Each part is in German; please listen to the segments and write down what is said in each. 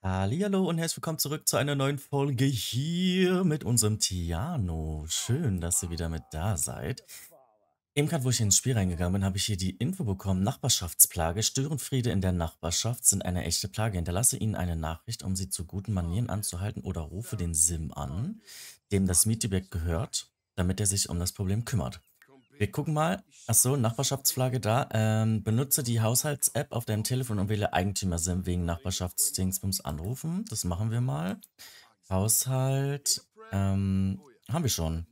Hallihallo und herzlich willkommen zurück zu einer neuen Folge hier mit unserem Tiano. Schön, dass ihr wieder mit da seid. Eben gerade, wo ich ins Spiel reingegangen bin, habe ich hier die Info bekommen. Nachbarschaftsplage. Störenfriede in der Nachbarschaft sind eine echte Plage. Hinterlasse ihnen eine Nachricht, um sie zu guten Manieren anzuhalten oder rufe den Sim an, dem das Mietobjekt gehört, damit er sich um das Problem kümmert. Wir gucken mal. Achso, Nachbarschaftsflagge da. Ähm, benutze die Haushalts-App auf deinem Telefon und wähle Eigentümer-SIM wegen Nachbarschaftsdingsbums anrufen. Das machen wir mal. Haushalt. Ähm, haben wir schon.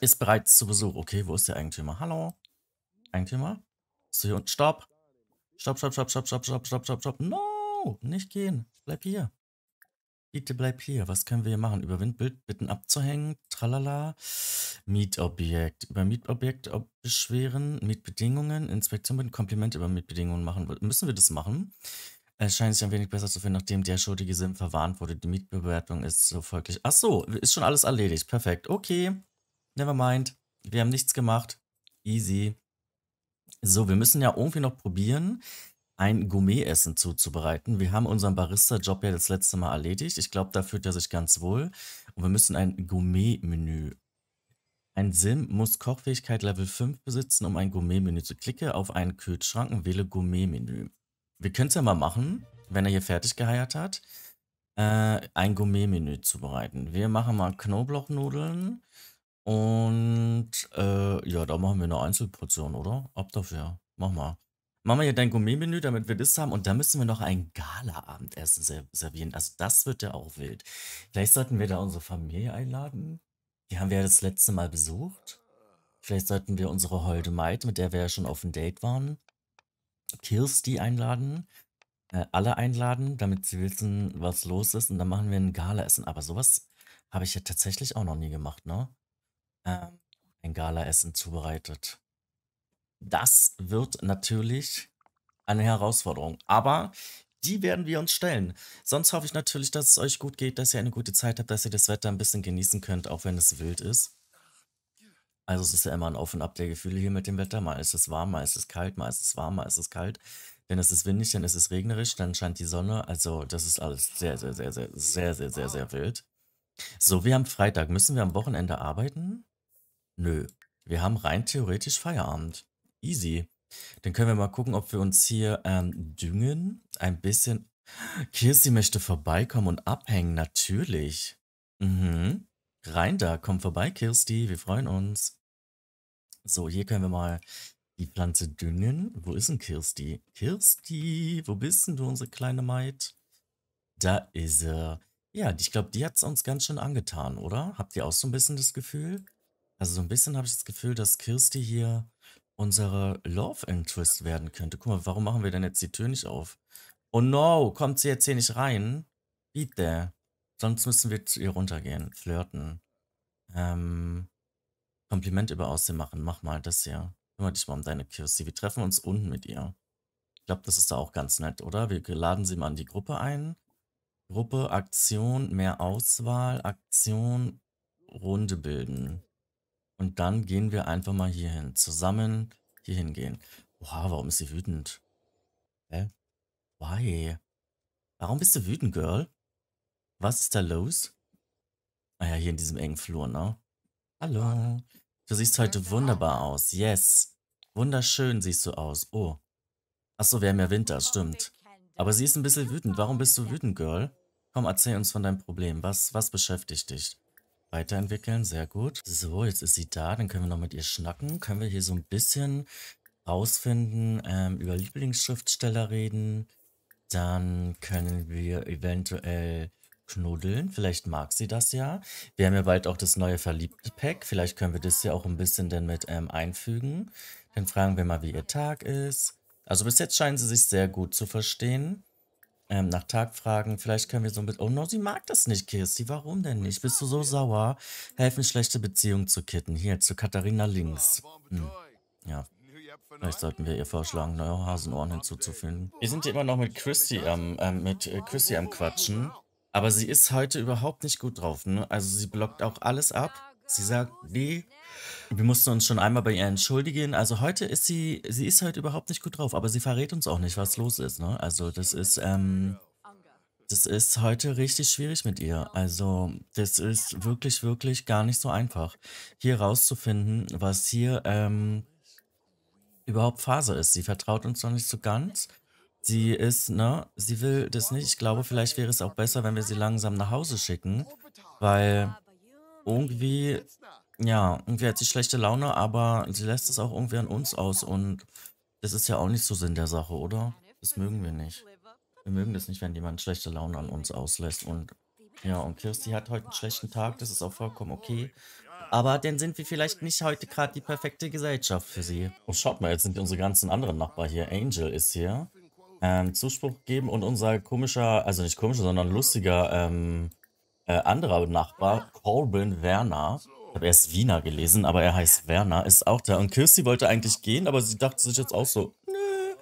Ist bereits zu Besuch. Okay, wo ist der Eigentümer? Hallo? Eigentümer? Bist du hier unten? Stopp! Stopp, stopp, stopp, stopp, stopp, stopp, stopp, stopp, stopp. No! Nicht gehen. Bleib hier. Bitte bleib hier. Was können wir hier machen? Über Windbild bitten abzuhängen. Tralala. Mietobjekt. Über Mietobjekt beschweren. Mietbedingungen. Inspektion bitten. Kompliment über Mietbedingungen machen. Müssen wir das machen? Es scheint sich ein wenig besser zu finden, nachdem der schuldige Sim verwarnt wurde. Die Mietbewertung ist so folglich. Ach so, ist schon alles erledigt. Perfekt. Okay. Never mind. Wir haben nichts gemacht. Easy. So, wir müssen ja irgendwie noch probieren, ein Gourmet-Essen zuzubereiten. Wir haben unseren Barista-Job ja das letzte Mal erledigt. Ich glaube, da fühlt er sich ganz wohl. Und wir müssen ein Gourmet-Menü. Ein Sim muss Kochfähigkeit Level 5 besitzen, um ein Gourmet-Menü zu klicke Auf einen Kühlschrank und wähle Gourmet-Menü. Wir können es ja mal machen, wenn er hier fertig geheiert hat, äh, ein Gourmet-Menü zu bereiten. Wir machen mal Knoblauchnudeln. Und äh, ja, da machen wir eine Einzelportion, oder? Ab dafür. Mach mal. Machen wir hier dein Gourmet-Menü, damit wir das haben. Und da müssen wir noch ein Gala-Abendessen servieren. Also das wird ja auch wild. Vielleicht sollten wir da unsere Familie einladen. Die haben wir ja das letzte Mal besucht. Vielleicht sollten wir unsere Holde Maid, mit der wir ja schon auf dem Date waren, Kirsti einladen. Äh, alle einladen, damit sie wissen, was los ist. Und dann machen wir ein Gala-Essen. Aber sowas habe ich ja tatsächlich auch noch nie gemacht, ne? Ähm, ein Gala-Essen zubereitet. Das wird natürlich eine Herausforderung. Aber die werden wir uns stellen. Sonst hoffe ich natürlich, dass es euch gut geht, dass ihr eine gute Zeit habt, dass ihr das Wetter ein bisschen genießen könnt, auch wenn es wild ist. Also es ist ja immer ein Auf und Ab der Gefühle hier mit dem Wetter. Mal ist es warm, mal ist es kalt, mal ist es warm, mal ist es kalt. es ist windig, dann ist es regnerisch, dann scheint die Sonne. Also das ist alles sehr, sehr, sehr, sehr, sehr, sehr, sehr, sehr, sehr wild. So, wir haben Freitag. Müssen wir am Wochenende arbeiten? Nö. Wir haben rein theoretisch Feierabend. Easy. Dann können wir mal gucken, ob wir uns hier ähm, düngen. Ein bisschen. Kirsti möchte vorbeikommen und abhängen, natürlich. Mhm. Rein da, komm vorbei, Kirsti, wir freuen uns. So, hier können wir mal die Pflanze düngen. Wo ist denn Kirsti? Kirsti, wo bist denn du, unsere kleine Maid? Da ist er. Ja, ich glaube, die hat es uns ganz schön angetan, oder? Habt ihr auch so ein bisschen das Gefühl? Also so ein bisschen habe ich das Gefühl, dass Kirsti hier unsere Love Interest werden könnte. Guck mal, warum machen wir denn jetzt die Tür nicht auf? Oh no, kommt sie jetzt hier nicht rein? Bitte. Sonst müssen wir zu ihr runtergehen, flirten. Ähm, Kompliment über Aussehen machen. Mach mal das hier. Kümmere dich mal um deine Kirsty. Wir treffen uns unten mit ihr. Ich glaube, das ist da auch ganz nett, oder? Wir laden sie mal in die Gruppe ein. Gruppe, Aktion, mehr Auswahl, Aktion, Runde bilden. Und dann gehen wir einfach mal hier hin. Zusammen hier hingehen. Oha, warum ist sie wütend? Hä? Why? Warum bist du wütend, Girl? Was ist da los? Ah ja, hier in diesem engen Flur, ne? Hallo. Du siehst heute wunderbar aus. Yes. Wunderschön siehst du aus. Oh. Achso, wir haben ja Winter, oh, stimmt. Aber sie ist ein bisschen wütend. Warum bist du wütend, Girl? Komm, erzähl uns von deinem Problem. Was, was beschäftigt dich? Weiterentwickeln, sehr gut. So, jetzt ist sie da, dann können wir noch mit ihr schnacken. Können wir hier so ein bisschen rausfinden, ähm, über Lieblingsschriftsteller reden. Dann können wir eventuell knuddeln. Vielleicht mag sie das ja. Wir haben ja bald auch das neue Verliebte-Pack. Vielleicht können wir das ja auch ein bisschen dann mit ähm, einfügen. Dann fragen wir mal, wie ihr Tag ist. Also bis jetzt scheinen sie sich sehr gut zu verstehen ähm, nach Tag fragen. Vielleicht können wir so mit, oh no, sie mag das nicht, Kirsti. Warum denn nicht? Bist du so sauer? Helfen, schlechte Beziehungen zu kitten. Hier, zu Katharina links. Hm. Ja. Vielleicht sollten wir ihr vorschlagen, neue Hasenohren hinzuzufügen. Wir sind hier immer noch mit Christy am, also ähm, mit äh, Christy am Quatschen. Aber sie ist heute überhaupt nicht gut drauf, ne? Also sie blockt auch alles ab. Sie sagt, nee. Wir mussten uns schon einmal bei ihr entschuldigen. Also heute ist sie, sie ist heute überhaupt nicht gut drauf, aber sie verrät uns auch nicht, was los ist. Ne? Also das ist, ähm, das ist heute richtig schwierig mit ihr. Also das ist wirklich, wirklich gar nicht so einfach, hier rauszufinden, was hier ähm, überhaupt Phase ist. Sie vertraut uns noch nicht so ganz. Sie ist, ne, sie will das nicht. Ich glaube, vielleicht wäre es auch besser, wenn wir sie langsam nach Hause schicken, weil irgendwie, ja, irgendwie hat sie schlechte Laune, aber sie lässt es auch irgendwie an uns aus und das ist ja auch nicht so Sinn der Sache, oder? Das mögen wir nicht. Wir mögen das nicht, wenn jemand schlechte Laune an uns auslässt und ja, und Kirsty hat heute einen schlechten Tag, das ist auch vollkommen okay. Aber dann sind wir vielleicht nicht heute gerade die perfekte Gesellschaft für sie. Oh, schaut mal, jetzt sind unsere ganzen anderen Nachbarn hier. Angel ist hier. Ähm, Zuspruch geben und unser komischer, also nicht komischer, sondern lustiger ähm, äh, anderer Nachbar, Corbin Werner, ich habe erst Wiener gelesen, aber er heißt Werner, ist auch da. Und Kirsty wollte eigentlich gehen, aber sie dachte sich jetzt auch so, nee,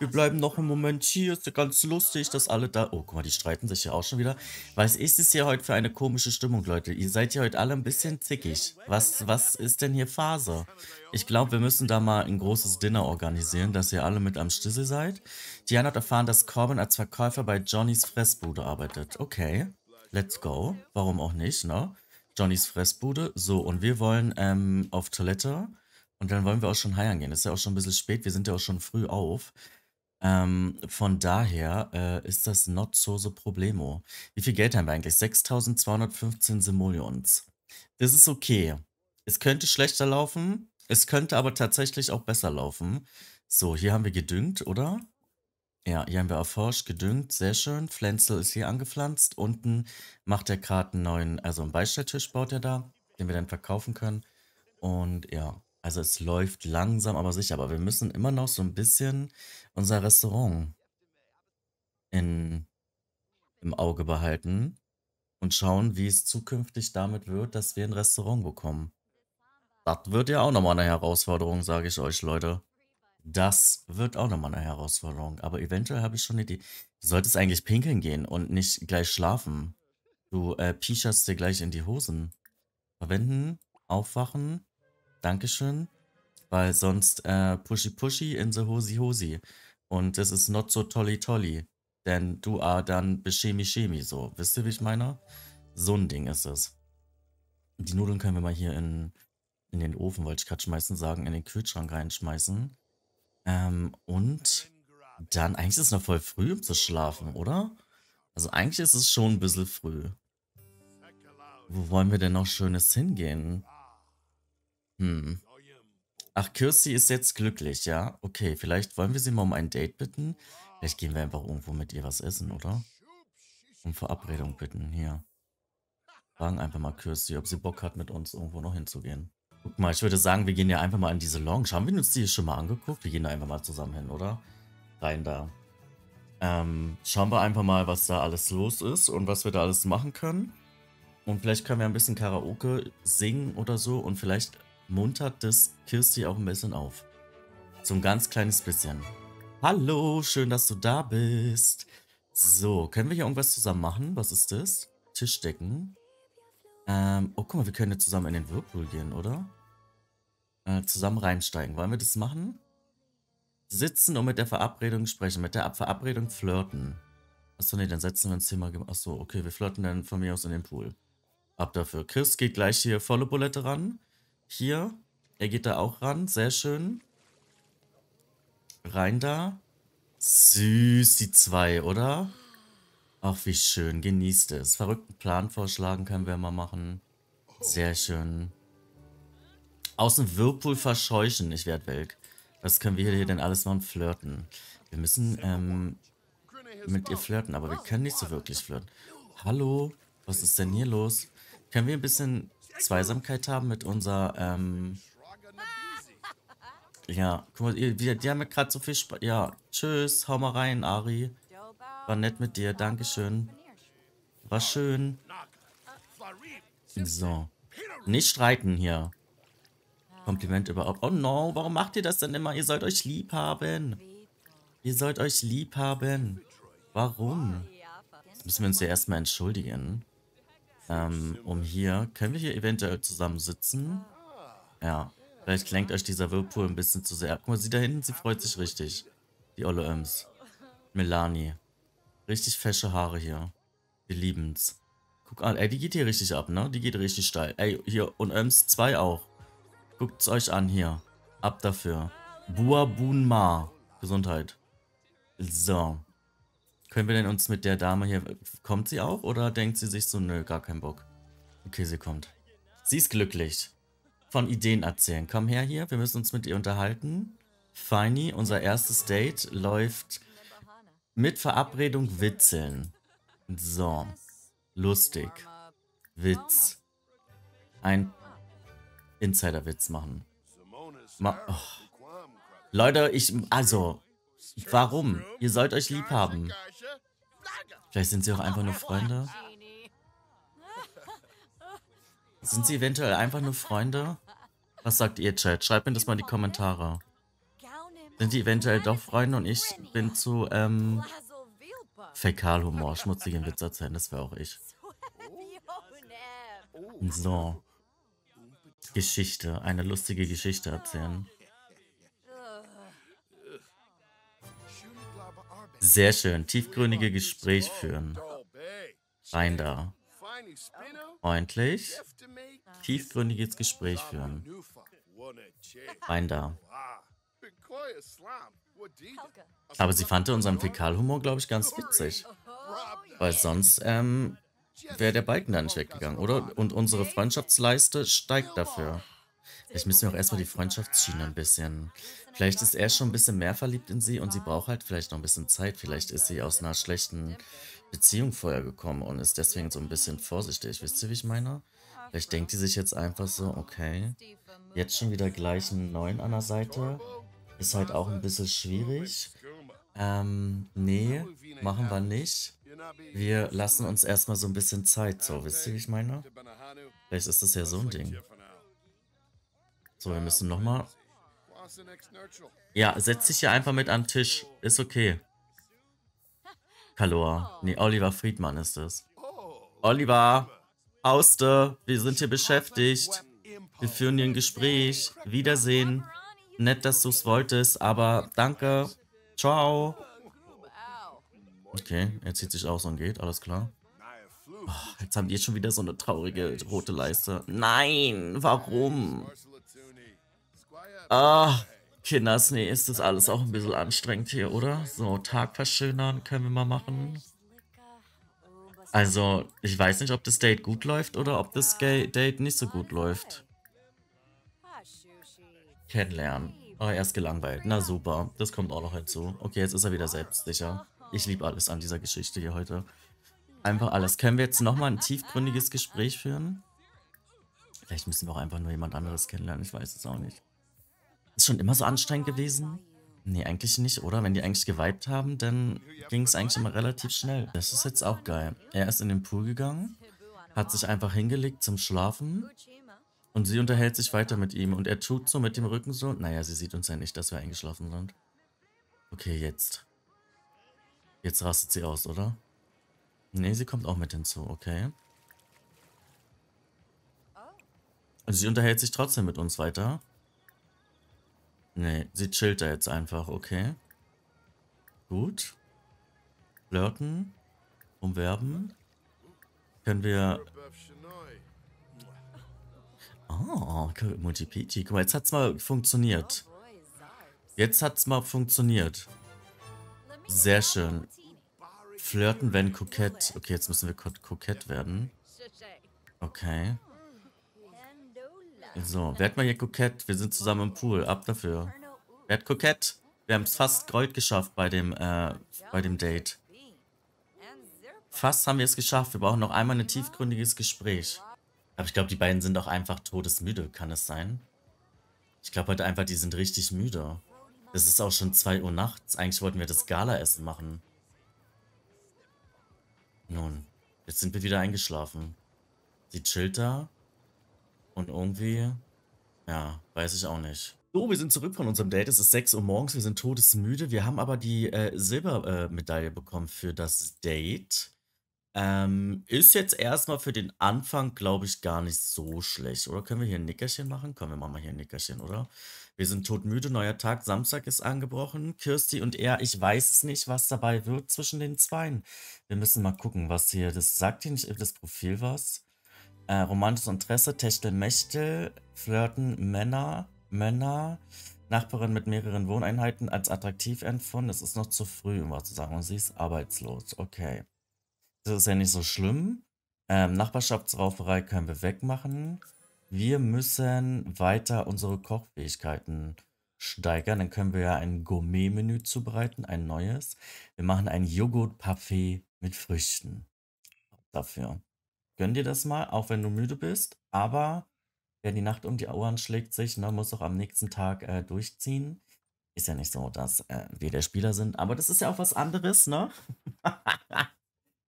wir bleiben noch einen Moment hier, ist ja ganz lustig, dass alle da... Oh, guck mal, die streiten sich ja auch schon wieder. Was ist es hier heute für eine komische Stimmung, Leute? Ihr seid hier heute alle ein bisschen zickig. Was, was ist denn hier Phase? Ich glaube, wir müssen da mal ein großes Dinner organisieren, dass ihr alle mit am Stissel seid. Diana hat erfahren, dass Corbin als Verkäufer bei Johnnys Fressbude arbeitet. Okay. Let's go. Warum auch nicht, ne? Johnnys Fressbude. So, und wir wollen ähm, auf Toilette. Und dann wollen wir auch schon heiern gehen. Ist ja auch schon ein bisschen spät. Wir sind ja auch schon früh auf. Ähm, von daher äh, ist das not so so problemo. Wie viel Geld haben wir eigentlich? 6.215 Simoleons. Das ist okay. Es könnte schlechter laufen. Es könnte aber tatsächlich auch besser laufen. So, hier haben wir gedüngt, oder? Ja, hier haben wir erforscht, gedüngt, sehr schön. Pflänzel ist hier angepflanzt. Unten macht er gerade einen neuen, also einen Beistelltisch baut er da, den wir dann verkaufen können. Und ja, also es läuft langsam, aber sicher. Aber wir müssen immer noch so ein bisschen unser Restaurant in, im Auge behalten und schauen, wie es zukünftig damit wird, dass wir ein Restaurant bekommen. Das wird ja auch nochmal eine Herausforderung, sage ich euch, Leute. Das wird auch nochmal eine Herausforderung. Aber eventuell habe ich schon eine Idee. Du solltest eigentlich pinkeln gehen und nicht gleich schlafen. Du äh, pischerst dir gleich in die Hosen. Verwenden, aufwachen, Dankeschön. Weil sonst äh, pushy pushy in the hosi hosi. Und das ist not so tolly tolly. Denn du ah dann beschemi schemi so. Wisst ihr, wie ich meine? So ein Ding ist es. Die Nudeln können wir mal hier in, in den Ofen, wollte ich gerade schmeißen, sagen, in den Kühlschrank reinschmeißen. Ähm, und dann, eigentlich ist es noch voll früh, um zu schlafen, oder? Also eigentlich ist es schon ein bisschen früh. Wo wollen wir denn noch Schönes hingehen? Hm. Ach, Kirsty ist jetzt glücklich, ja? Okay, vielleicht wollen wir sie mal um ein Date bitten. Vielleicht gehen wir einfach irgendwo mit ihr was essen, oder? Um Verabredung bitten, hier. Fragen einfach mal Kirsty, ob sie Bock hat, mit uns irgendwo noch hinzugehen. Guck mal, ich würde sagen, wir gehen ja einfach mal in diese Lounge. Haben wir uns die hier schon mal angeguckt? Wir gehen da einfach mal zusammen hin, oder? Rein da. Ähm, schauen wir einfach mal, was da alles los ist und was wir da alles machen können. Und vielleicht können wir ein bisschen Karaoke singen oder so und vielleicht muntert das Kirsti auch ein bisschen auf. So ein ganz kleines bisschen. Hallo, schön, dass du da bist. So, können wir hier irgendwas zusammen machen? Was ist das? Tischdecken. Ähm, oh, guck mal, wir können ja zusammen in den Whirlpool gehen, oder? Äh, zusammen reinsteigen. Wollen wir das machen? Sitzen und mit der Verabredung sprechen. Mit der Verabredung flirten. Achso, nee, dann setzen wir uns hier mal... Achso, okay, wir flirten dann von mir aus in den Pool. Ab dafür. Chris geht gleich hier volle Bulette ran. Hier. Er geht da auch ran. Sehr schön. Rein da. Süß, die zwei, oder? Ach, wie schön. Genießt es. Verrückten Plan vorschlagen können wir mal machen. Sehr schön. Außen Whirlpool verscheuchen. Ich werde welk. Was können wir hier denn alles machen? Flirten. Wir müssen ähm, mit ihr flirten, aber wir können nicht so wirklich flirten. Hallo? Was ist denn hier los? Können wir ein bisschen Zweisamkeit haben mit unserer, ähm... Ja, guck mal, die, die haben ja gerade so viel Spaß. Ja, tschüss, hau mal rein, Ari. War nett mit dir, Dankeschön. War schön. So. Nicht streiten hier. Kompliment überhaupt. Oh no, warum macht ihr das denn immer? Ihr sollt euch lieb haben. Ihr sollt euch lieb haben. Warum? Jetzt müssen wir uns ja erstmal entschuldigen. Ähm, um hier. Können wir hier eventuell zusammensitzen? Ja. Vielleicht lenkt euch dieser Whirlpool ein bisschen zu sehr ab. Guck mal, sie da hinten, sie freut sich richtig. Die Olle Öms. Melanie. Richtig fesche Haare hier. Wir lieben's. Guck an, ey, die geht hier richtig ab, ne? Die geht richtig steil. Ey, hier, und Ems 2 auch. Guckt's euch an hier. Ab dafür. Bua Bunma. Gesundheit. So. Können wir denn uns mit der Dame hier... Kommt sie auch oder denkt sie sich so, nö, gar kein Bock? Okay, sie kommt. Sie ist glücklich. Von Ideen erzählen. Komm her hier, wir müssen uns mit ihr unterhalten. Feini, unser erstes Date läuft mit Verabredung witzeln. So. Lustig. Witz. Ein Insider-Witz machen. Ma oh. Leute, ich... Also, warum? Ihr sollt euch lieb haben. Vielleicht sind sie auch einfach nur Freunde. Sind sie eventuell einfach nur Freunde? Was sagt ihr, Chat? Schreibt mir das mal in die Kommentare. Sind die eventuell doch Freunde und ich bin zu ähm, Fäkalhumor, schmutzigen Witz erzählen, das wäre auch ich. So. Geschichte, eine lustige Geschichte erzählen. Sehr schön, tiefgründige Gespräch führen. Rein da. Freundlich. Tiefgründiges Gespräch führen. Rein da. Aber sie fand unseren Fäkalhumor, glaube ich, ganz witzig. Weil sonst ähm, wäre der Balken da nicht weggegangen, oder? Und unsere Freundschaftsleiste steigt dafür. Vielleicht müssen wir auch erstmal die Freundschaftsschiene ein bisschen. Vielleicht ist er schon ein bisschen mehr verliebt in sie und sie braucht halt vielleicht noch ein bisschen Zeit. Vielleicht ist sie aus einer schlechten Beziehung vorher gekommen und ist deswegen so ein bisschen vorsichtig. Wisst ihr, wie ich meine? Vielleicht denkt sie sich jetzt einfach so, okay, jetzt schon wieder gleich einen neuen an der Seite. Ist halt auch ein bisschen schwierig. Ähm, nee, machen wir nicht. Wir lassen uns erstmal so ein bisschen Zeit, so, wisst ihr, wie ich meine? Vielleicht ist das ja so ein Ding. So, wir müssen nochmal... Ja, setz dich hier einfach mit am Tisch. Ist okay. Kaloa. Nee, Oliver Friedmann ist es. Oliver! Auste! Wir sind hier beschäftigt. Wir führen hier ein Gespräch. Wiedersehen. Nett, dass du es wolltest, aber danke. Ciao. Okay, er zieht sich aus und geht, alles klar. Oh, jetzt haben die schon wieder so eine traurige rote Leiste. Nein, warum? Ah, Kindersnee, ist das alles auch ein bisschen anstrengend hier, oder? So, Tag verschönern können wir mal machen. Also, ich weiß nicht, ob das Date gut läuft oder ob das Date nicht so gut läuft kennenlernen. Aber ah, er ist gelangweilt. Na super, das kommt auch noch hinzu. Okay, jetzt ist er wieder selbstsicher. Ich liebe alles an dieser Geschichte hier heute. Einfach alles. Können wir jetzt nochmal ein tiefgründiges Gespräch führen? Vielleicht müssen wir auch einfach nur jemand anderes kennenlernen. Ich weiß es auch nicht. Ist schon immer so anstrengend gewesen? Nee, eigentlich nicht, oder? Wenn die eigentlich geweibt haben, dann ging es eigentlich immer relativ schnell. Das ist jetzt auch geil. Er ist in den Pool gegangen, hat sich einfach hingelegt zum Schlafen und sie unterhält sich weiter mit ihm und er tut so mit dem Rücken so. Naja, sie sieht uns ja nicht, dass wir eingeschlafen sind. Okay, jetzt. Jetzt rastet sie aus, oder? Nee, sie kommt auch mit hinzu, okay. Und also sie unterhält sich trotzdem mit uns weiter. Nee, sie chillt da jetzt einfach, okay. Gut. Flirten. Umwerben. Können wir Oh, ah, Multipliti. Guck mal, jetzt hat's mal funktioniert. Jetzt hat's mal funktioniert. Sehr schön. Flirten, wenn kokett. Okay, jetzt müssen wir ko kokett werden. Okay. So, werd mal hier kokett. Wir sind zusammen im Pool. Ab dafür. Werd kokett. Wir haben es fast Gold geschafft bei dem, äh, bei dem Date. Fast haben wir es geschafft. Wir brauchen noch einmal ein tiefgründiges Gespräch. Aber ich glaube, die beiden sind auch einfach todesmüde, kann es sein? Ich glaube halt einfach, die sind richtig müde. Es ist auch schon 2 Uhr nachts. Eigentlich wollten wir das Gala-Essen machen. Nun, jetzt sind wir wieder eingeschlafen. Sie chillt da. Und irgendwie... Ja, weiß ich auch nicht. So, wir sind zurück von unserem Date. Es ist 6 Uhr morgens, wir sind todesmüde. Wir haben aber die äh, Silbermedaille äh, bekommen für das Date. Ähm, ist jetzt erstmal für den Anfang, glaube ich, gar nicht so schlecht, oder? Können wir hier ein Nickerchen machen? Komm, wir machen mal hier ein Nickerchen, oder? Wir sind todmüde, neuer Tag, Samstag ist angebrochen. Kirsty und er, ich weiß es nicht, was dabei wird zwischen den Zweien. Wir müssen mal gucken, was hier, das sagt hier nicht äh, das Profil was. Äh, romantisches Interesse, Techtelmechtel, Flirten, Männer, Männer, Nachbarin mit mehreren Wohneinheiten als attraktiv empfunden. Es ist noch zu früh, um was zu sagen. Und sie ist arbeitslos. Okay. Das ist ja nicht so schlimm. Ähm, Nachbarschaftsrauferei können wir wegmachen. Wir müssen weiter unsere Kochfähigkeiten steigern. Dann können wir ja ein Gourmet-Menü zubereiten, ein neues. Wir machen ein Joghurt-Parfait mit Früchten dafür. Gönn dir das mal, auch wenn du müde bist. Aber wer die Nacht um die Ohren schlägt sich, ne, muss auch am nächsten Tag äh, durchziehen. Ist ja nicht so, dass äh, wir der Spieler sind, aber das ist ja auch was anderes, ne?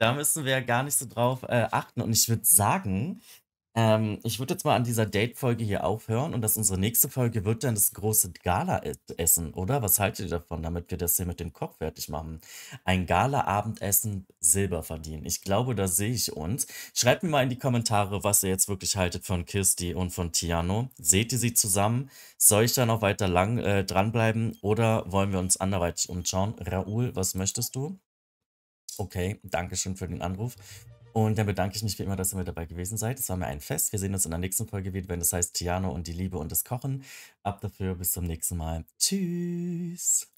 Da müssen wir ja gar nicht so drauf äh, achten. Und ich würde sagen, ähm, ich würde jetzt mal an dieser Date-Folge hier aufhören und dass unsere nächste Folge wird dann das große Gala-Essen, oder? Was haltet ihr davon, damit wir das hier mit dem Koch fertig machen? Ein Gala-Abendessen Silber verdienen. Ich glaube, da sehe ich uns. Schreibt mir mal in die Kommentare, was ihr jetzt wirklich haltet von Kirsti und von Tiano. Seht ihr sie zusammen? Soll ich da noch weiter lang äh, dranbleiben oder wollen wir uns anderweitig umschauen? Raoul, was möchtest du? Okay, danke schön für den Anruf. Und dann bedanke ich mich wie immer, dass ihr mit dabei gewesen seid. Es war mir ein Fest. Wir sehen uns in der nächsten Folge wieder, wenn es das heißt Tiano und die Liebe und das Kochen. Ab dafür, bis zum nächsten Mal. Tschüss.